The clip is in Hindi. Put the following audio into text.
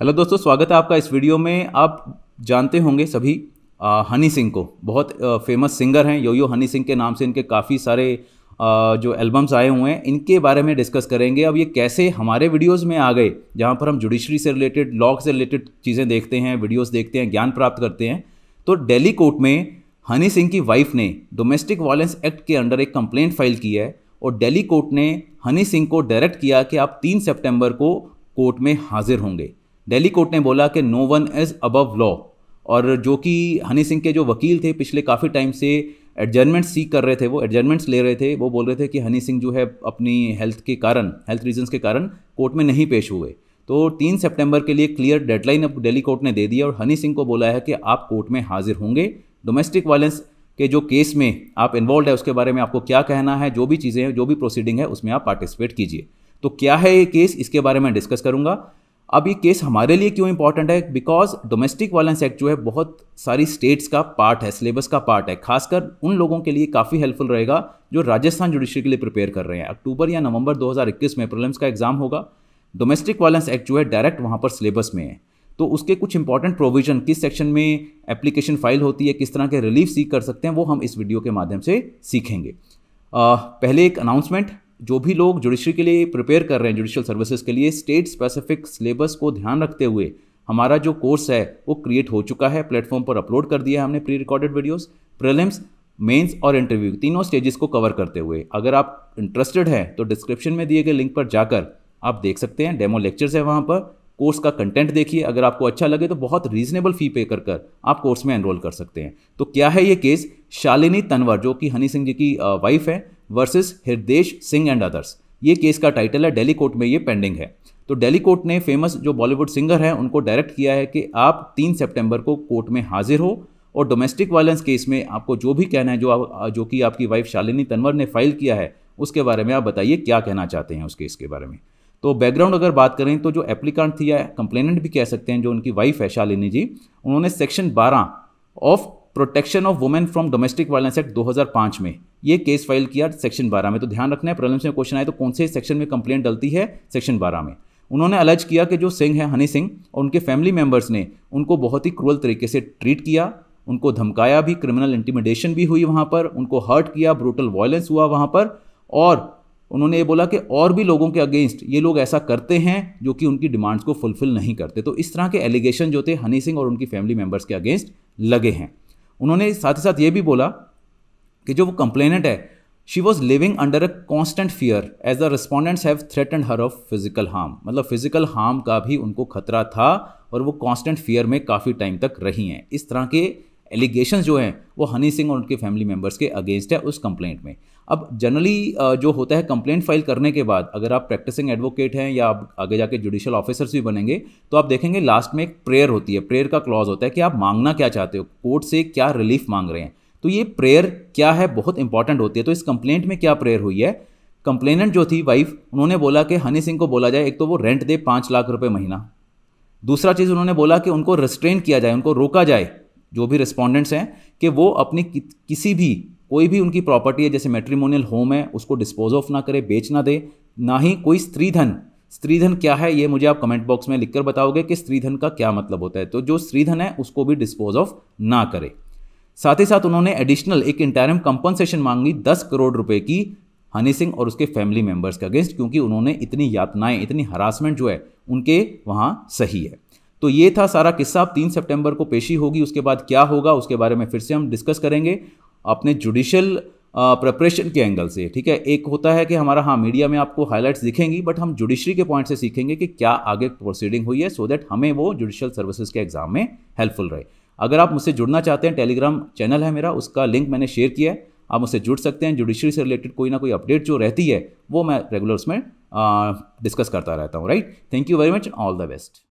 हेलो दोस्तों स्वागत है आपका इस वीडियो में आप जानते होंगे सभी आ, हनी सिंह को बहुत आ, फेमस सिंगर हैं योयो हनी सिंह के नाम से इनके काफ़ी सारे आ, जो एल्बम्स आए हुए हैं इनके बारे में डिस्कस करेंगे अब ये कैसे हमारे वीडियोस में आ गए जहाँ पर हम जुडिशरी से रिलेटेड लॉ से रिलेटेड चीज़ें देखते हैं वीडियोज़ देखते हैं ज्ञान प्राप्त करते हैं तो डेली कोर्ट में हनी सिंह की वाइफ ने डोमेस्टिक वायलेंस एक्ट के अंडर एक कंप्लेंट फाइल की है और डेली कोर्ट ने हनी सिंह को डायरेक्ट किया कि आप तीन सेप्टेम्बर को कोर्ट में हाजिर होंगे दिल्ली कोर्ट ने बोला कि no one is above law और जो कि हनी सिंह के जो वकील थे पिछले काफ़ी टाइम से एडजर्नमेंट सीख कर रहे थे वो एडजमेंट्स ले रहे थे वो बोल रहे थे कि हनी सिंह जो है अपनी हेल्थ के कारण हेल्थ रीजंस के कारण कोर्ट में नहीं पेश हुए तो तीन सितंबर के लिए क्लियर डेडलाइन अब दिल्ली कोर्ट ने दे दिया और हनी सिंह को बोला है कि आप कोर्ट में हाजिर होंगे डोमेस्टिक वायलेंस के जो केस में आप इन्वॉल्व है उसके बारे में आपको क्या कहना है जो भी चीज़ें हैं जो भी प्रोसीडिंग है उसमें आप पार्टिसिपेट कीजिए तो क्या है ये केस इसके बारे में डिस्कस करूंगा अब ये केस हमारे लिए क्यों इंपॉर्टेंट है बिकॉज डोमेस्टिक वायलेंस एक्ट जो है बहुत सारी स्टेट्स का पार्ट है सिलेबस का पार्ट है खासकर उन लोगों के लिए काफ़ी हेल्पफुल रहेगा जो राजस्थान जुडिशरी के लिए प्रिपेयर कर रहे हैं अक्टूबर या नवंबर 2021 में प्रॉब्लम्स का एग्जाम होगा डोमेस्टिक वायलेंस एक्ट जो है डायरेक्ट वहाँ पर सिलेबस में है तो उसके कुछ इंपॉर्टेंट प्रोविजन किस सेक्शन में एप्लीकेशन फाइल होती है किस तरह के रिलीफ सीख कर सकते हैं वो हम इस वीडियो के माध्यम से सीखेंगे आ, पहले एक अनाउंसमेंट जो भी लोग जुडिशरी के लिए प्रिपेयर कर रहे हैं जुडिशल सर्विसेज के लिए स्टेट स्पेसिफिक सिलेबस को ध्यान रखते हुए हमारा जो कोर्स है वो क्रिएट हो चुका है प्लेटफॉर्म पर अपलोड कर दिया है हमने pre recorded videos prelims mains और इंटरव्यू तीनों स्टेजेस को कवर करते हुए अगर आप इंटरेस्टेड हैं तो डिस्क्रिप्शन में दिए गए लिंक पर जाकर आप देख सकते हैं डेमो लेक्चर्स है वहाँ पर कोर्स का कंटेंट देखिए अगर आपको अच्छा लगे तो बहुत रीजनेबल फी पे कर कर आप कोर्स में एनरोल कर सकते हैं तो क्या है ये केस शालिनी तनवर जो कि हनी सिंह जी की वाइफ है versus Hridesh Singh and others ये केस का टाइटल है डेली कोर्ट में ये पेंडिंग है तो डेली कोर्ट ने फेमस जो बॉलीवुड सिंगर हैं उनको डायरेक्ट किया है कि आप तीन सेप्टेम्बर को कोर्ट में हाजिर हो और डोमेस्टिक वायलेंस केस में आपको जो भी कहना है जो आप जो कि आपकी वाइफ शालिनी तनवर ने फाइल किया है उसके बारे में आप बताइए क्या कहना चाहते हैं उस केस के बारे में तो बैकग्राउंड अगर बात करें तो जो एप्लीकेंट थी या कंप्लेनेंट भी कह सकते हैं जो उनकी वाइफ है शालिनी जी उन्होंने section 12 of protection of women from domestic violence act 2005 में ये केस फाइल किया सेक्शन बारह में तो ध्यान रखना है प्रॉब्लम्स में क्वेश्चन आए तो कौन से सेक्शन में कंप्लेंट डलती है सेक्शन बारह में उन्होंने अलज किया कि जो सिंह है हनी सिंह और उनके फैमिली मेम्बर्स ने उनको बहुत ही क्रूअल तरीके से ट्रीट किया उनको धमकाया भी क्रिमिनल इंटिमिडेशन भी हुई वहाँ पर उनको हर्ट किया ब्रूटल वायलेंस हुआ वहाँ पर और उन्होंने ये बोला कि और भी लोगों के अगेंस्ट ये लोग ऐसा करते हैं जो कि उनकी डिमांड्स को फुलफिल नहीं करते तो इस तरह के एलिगेशन जो थे हनी सिंह और उनकी फैमिली मेम्बर्स के अगेंस्ट लगे हैं उन्होंने साथ ही साथ ये भी बोला कि जो वो कंप्लेनेंट है she was living under a constant fear as the respondents have and her of physical harm मतलब फिजिकल हार्म का भी उनको खतरा था और वो कॉन्स्टेंट फियर में काफ़ी टाइम तक रही हैं इस तरह के एलिगेशन जो हैं वो हनी सिंह और उनके फैमिली मेम्बर्स के अगेंस्ट है उस कंप्लेंट में अब जनरली जो होता है कंप्लेंट फाइल करने के बाद अगर आप प्रैक्टिसिंग एडवोकेट हैं या आप आगे जाके जुडिशियल ऑफिसर्स भी बनेंगे तो आप देखेंगे लास्ट में एक प्रेयर होती है प्रेयर का क्लॉज होता है कि आप मांगना क्या चाहते हो कोर्ट से क्या रिलीफ मांग रहे हैं तो ये प्रेयर क्या है बहुत इंपॉर्टेंट होती है तो इस कंप्लेंट में क्या प्रेयर हुई है कंप्लेनेंट जो थी वाइफ उन्होंने बोला कि हनी सिंह को बोला जाए एक तो वो रेंट दे पाँच लाख रुपये महीना दूसरा चीज़ उन्होंने बोला कि उनको रिस्ट्रेन किया जाए उनको रोका जाए जो भी रिस्पॉन्डेंट्स हैं कि वो अपनी कि, किसी भी कोई भी उनकी प्रॉपर्टी है जैसे मेट्रीमोनियल होम है उसको डिस्पोज ऑफ ना करे बेच ना दे ना ही कोई स्त्रीधन स्त्रीधन क्या है ये मुझे आप कमेंट बॉक्स में लिखकर बताओगे कि स्त्रीधन का क्या मतलब होता है तो जो स्त्रीधन है उसको भी डिस्पोज ऑफ ना करे साथ ही साथ उन्होंने एडिशनल एक इंटरम कंपनसेशन मांगी दस करोड़ रुपए की हनी सिंह और उसके फैमिली मेंबर्स के अगेंस्ट क्योंकि उन्होंने इतनी यातनाएं इतनी हरासमेंट जो है उनके वहाँ सही है तो ये था सारा किस्सा अब तीन सितंबर को पेशी होगी उसके बाद क्या होगा उसके बारे में फिर से हम डिस्कस करेंगे अपने जुडिशल प्रिपरेशन के एंगल से ठीक है एक होता है कि हमारा हाँ मीडिया में आपको हाईलाइट्स दिखेंगी बट हम जुडिशरी के पॉइंट से सीखेंगे कि क्या आगे प्रोसीडिंग हुई है सो so दैट हमें वो जुडिशल सर्विसेज के एग्जाम में हेल्पफुल रहे अगर आप मुझसे जुड़ना चाहते हैं टेलीग्राम चैनल है मेरा उसका लिंक मैंने शेयर किया है आप मुझसे जुड़ सकते हैं जुडिशरी से रिलेटेड कोई ना कोई अपडेट जो रहती है वो मैं रेगुलर उसमें डिस्कस करता रहता हूँ right thank you very much all the best